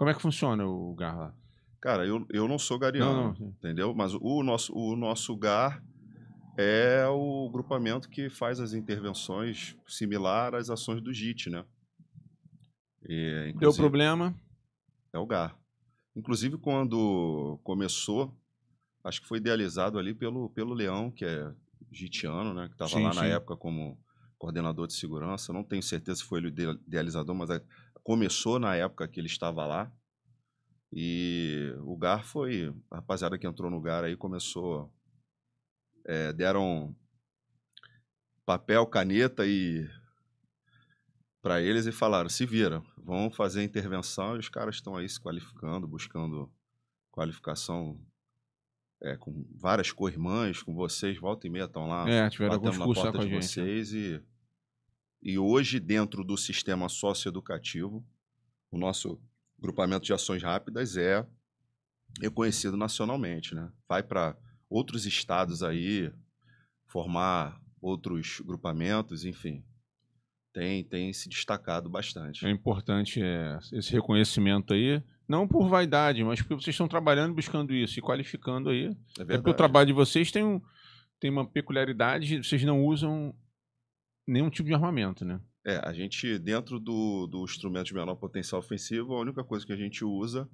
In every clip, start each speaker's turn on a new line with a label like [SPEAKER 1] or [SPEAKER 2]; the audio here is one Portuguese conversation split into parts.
[SPEAKER 1] Como é que funciona o GAR lá? Cara, eu, eu não sou gariano, não, não. entendeu? Mas o nosso, o nosso GAR é o grupamento que faz as intervenções similar às ações do JIT, né? E, é, Deu problema? É o GAR. Inclusive, quando começou, acho que foi idealizado ali pelo, pelo Leão, que é jitiano, né? Que estava lá sim. na época como coordenador de segurança. Não tenho certeza se foi ele o idealizador, mas é começou na época que ele estava lá. E o GAR foi. A rapaziada que entrou no GAR aí começou. É, deram papel, caneta e. para eles e falaram: se vira, vão fazer intervenção e os caras estão aí se qualificando, buscando qualificação é, com várias co-irmãs, com vocês, volta e meia estão lá. É, tiveram alguns cursos lá com gente. Né? vocês e e hoje, dentro do sistema socioeducativo, o nosso grupamento de ações rápidas é reconhecido nacionalmente. Né? Vai para outros estados aí formar outros grupamentos, enfim. Tem, tem se destacado bastante.
[SPEAKER 2] É importante é, esse reconhecimento aí, não por vaidade, mas porque vocês estão trabalhando buscando isso e qualificando aí. É verdade. É porque o trabalho de vocês tem, um, tem uma peculiaridade, vocês não usam nenhum tipo de armamento, né?
[SPEAKER 1] É, a gente, dentro do, do instrumento de menor potencial ofensivo, a única coisa que a gente usa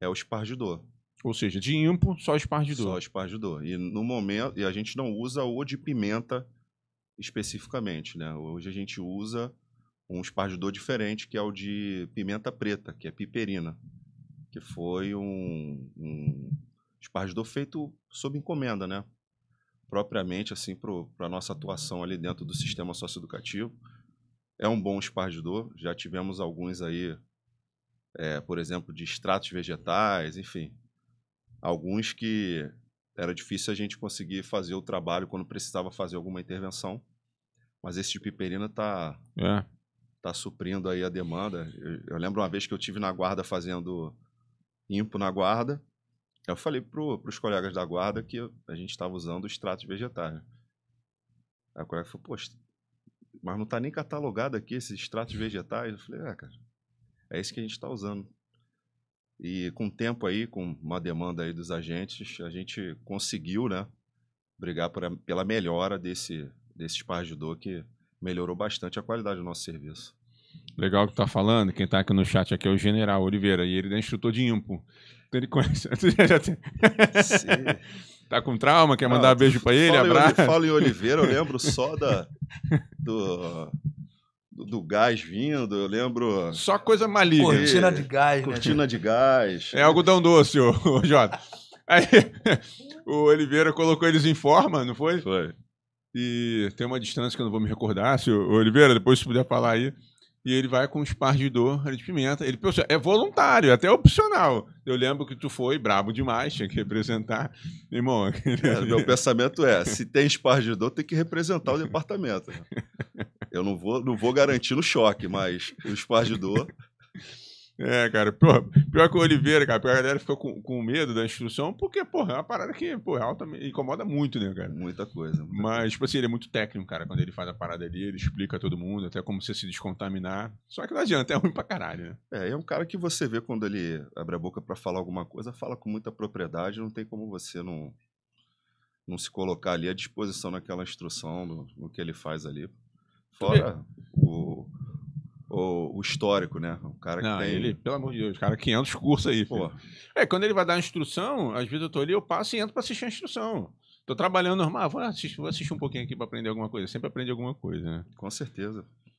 [SPEAKER 1] é o espargidor. Ou seja, de ímpo, só espargidor. Só espargidor. E no momento, e a gente não usa o de pimenta especificamente, né? Hoje a gente usa um espargidor diferente, que é o de pimenta preta, que é piperina, que foi um, um espargidor feito sob encomenda, né? propriamente assim para a nossa atuação ali dentro do sistema socioeducativo. É um bom espargidor, já tivemos alguns aí, é, por exemplo, de extratos vegetais, enfim, alguns que era difícil a gente conseguir fazer o trabalho quando precisava fazer alguma intervenção, mas esse de piperina está é. tá suprindo aí a demanda. Eu, eu lembro uma vez que eu tive na guarda fazendo impo na guarda, eu falei para os colegas da guarda que a gente estava usando extratos vegetais. Né? Aí o colega falou, poxa, mas não está nem catalogado aqui esses extratos vegetais. Eu falei, é, cara, é isso que a gente está usando. E com o tempo aí, com uma demanda aí dos agentes, a gente conseguiu, né, brigar por, pela melhora desse, desse espargidor que melhorou bastante a qualidade do nosso serviço.
[SPEAKER 2] Legal que tá falando, quem está aqui no chat aqui é o General Oliveira, e ele é instrutor de IMPO. Ele conhece. já, tem...
[SPEAKER 1] tá com trauma? Quer ah, mandar ah, beijo para ele? abraço? Em, fala em Oliveira, eu lembro só da, do, do, do gás vindo, eu lembro. Só coisa maligna. Cortina é, de gás. Né? Cortina né? de gás. É
[SPEAKER 2] algodão doce, ô, ô Jota. Aí, o Oliveira colocou eles em forma, não foi? Foi. E tem uma distância que eu não vou me recordar. Se o Oliveira, depois se puder falar aí. E ele vai com um espargidor de pimenta. Ele pensou, é voluntário, é até opcional. Eu lembro que tu foi brabo demais, tinha que representar. Irmão, é, meu pensamento
[SPEAKER 1] é: se tem espargidor, tem que representar o departamento. Né? Eu não vou, não vou garantir no choque, mas o espargidor é, cara, pior,
[SPEAKER 2] pior que o Oliveira, cara, Pior a galera ficou com, com medo da instrução, porque, porra, é uma parada que, porra, é alta, incomoda muito, né, cara? Muita coisa. Muita Mas, tipo assim, ele é muito técnico, cara, quando ele faz a parada ali, ele explica a todo
[SPEAKER 1] mundo, até como você se descontaminar.
[SPEAKER 2] Só que não adianta, é ruim pra caralho, né?
[SPEAKER 1] É, é um cara que você vê quando ele abre a boca para falar alguma coisa, fala com muita propriedade, não tem como você não, não se colocar ali à disposição naquela instrução, no, no que ele faz ali. Fora histórico, né? o cara que Não, tem... ele, pelo amor de Deus, cara,
[SPEAKER 2] 500 cursos aí, Pô. É, quando ele vai dar instrução, às vezes eu tô ali, eu passo e entro para assistir a instrução. Tô trabalhando normal, vou assistir, vou assistir um pouquinho aqui para aprender alguma coisa. Sempre aprende alguma coisa, né? Com certeza.